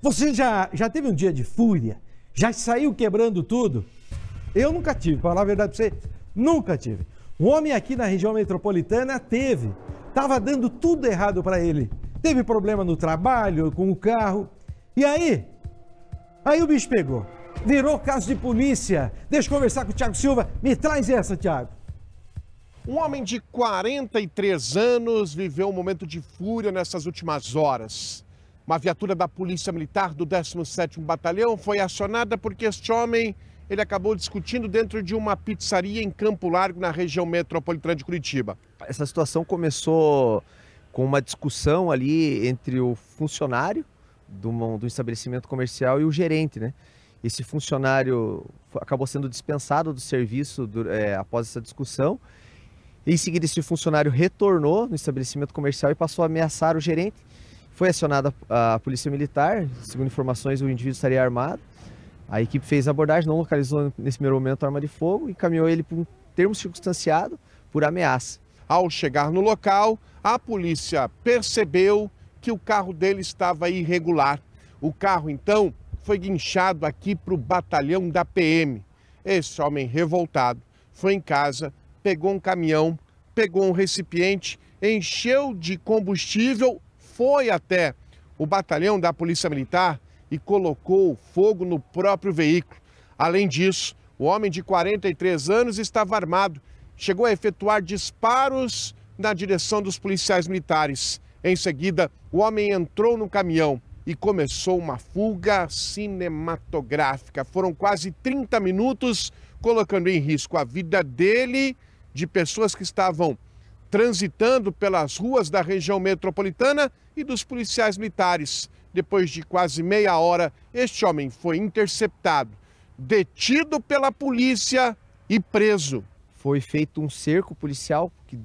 Você já, já teve um dia de fúria? Já saiu quebrando tudo? Eu nunca tive, para falar a verdade para você, nunca tive. Um homem aqui na região metropolitana teve. Estava dando tudo errado para ele. Teve problema no trabalho, com o carro. E aí? Aí o bicho pegou. Virou caso de polícia. Deixa eu conversar com o Tiago Silva. Me traz essa, Tiago. Um homem de 43 anos viveu um momento de fúria nessas últimas horas. Uma viatura da Polícia Militar do 17º Batalhão foi acionada porque este homem ele acabou discutindo dentro de uma pizzaria em Campo Largo, na região metropolitana de Curitiba. Essa situação começou com uma discussão ali entre o funcionário do, do estabelecimento comercial e o gerente, né? Esse funcionário acabou sendo dispensado do serviço do, é, após essa discussão. Em seguida, esse funcionário retornou no estabelecimento comercial e passou a ameaçar o gerente foi acionada a polícia militar, segundo informações, o indivíduo estaria armado. A equipe fez a abordagem, não localizou nesse primeiro momento a arma de fogo e caminhou ele para um termo circunstanciado por ameaça. Ao chegar no local, a polícia percebeu que o carro dele estava irregular. O carro, então, foi guinchado aqui para o batalhão da PM. Esse homem revoltado foi em casa, pegou um caminhão, pegou um recipiente, encheu de combustível foi até o batalhão da Polícia Militar e colocou fogo no próprio veículo. Além disso, o homem de 43 anos estava armado, chegou a efetuar disparos na direção dos policiais militares. Em seguida, o homem entrou no caminhão e começou uma fuga cinematográfica. Foram quase 30 minutos, colocando em risco a vida dele, de pessoas que estavam transitando pelas ruas da região metropolitana e dos policiais militares. Depois de quase meia hora, este homem foi interceptado, detido pela polícia e preso. Foi feito um cerco policial, que,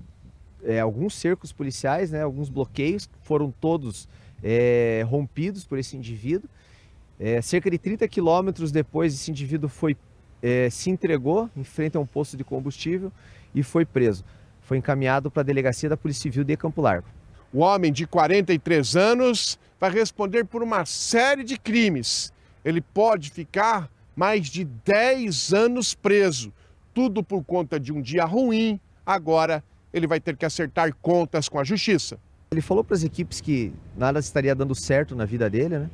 é, alguns cercos policiais, né, alguns bloqueios, foram todos é, rompidos por esse indivíduo. É, cerca de 30 quilômetros depois, esse indivíduo foi, é, se entregou em frente a um posto de combustível e foi preso foi encaminhado para a delegacia da Polícia Civil de Campo Largo. O homem de 43 anos vai responder por uma série de crimes. Ele pode ficar mais de 10 anos preso, tudo por conta de um dia ruim. Agora ele vai ter que acertar contas com a justiça. Ele falou para as equipes que nada estaria dando certo na vida dele, né?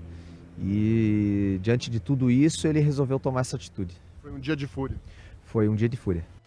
E diante de tudo isso, ele resolveu tomar essa atitude. Foi um dia de fúria. Foi um dia de fúria.